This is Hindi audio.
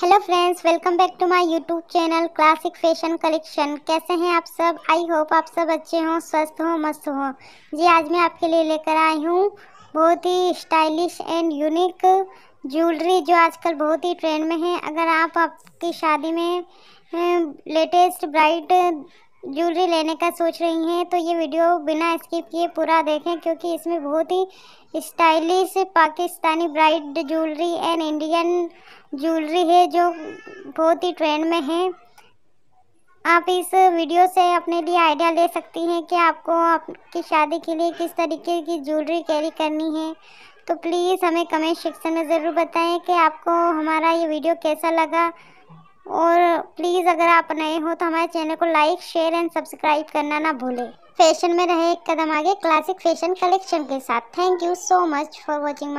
hello friends welcome back to my YouTube channel classic fashion collection कैसे हैं आप सब आई होप आप सब अच्छे हों स्वस्थ हों मस्त हों जी आज मैं आपके लिए लेकर आई हूँ बहुत ही स्टाइलिश एंड यूनिक ज्वेलरी जो आजकल बहुत ही ट्रेंड में है अगर आप आपकी शादी में लेटेस्ट ब्राइड ज्वेलरी लेने का सोच रही हैं तो ये वीडियो बिना स्किप किए पूरा देखें क्योंकि इसमें बहुत ही stylish Pakistani bride jewellery and Indian jewellery है जो बहुत ही ट्रेंड में है आप इस वीडियो से अपने लिए आइडिया ले सकती हैं कि आपको आपकी शादी के लिए किस तरीके की ज्वेलरी कैरी करनी है तो प्लीज़ हमें कमेंट सेक्शन में ज़रूर बताएं कि आपको हमारा ये वीडियो कैसा लगा और प्लीज़ अगर आप नए हो तो हमारे चैनल को लाइक शेयर एंड सब्सक्राइब करना ना भूलें फैशन में रहे एक कदम आगे क्लासिक फैशन कलेक्शन के साथ thank you so much for watching my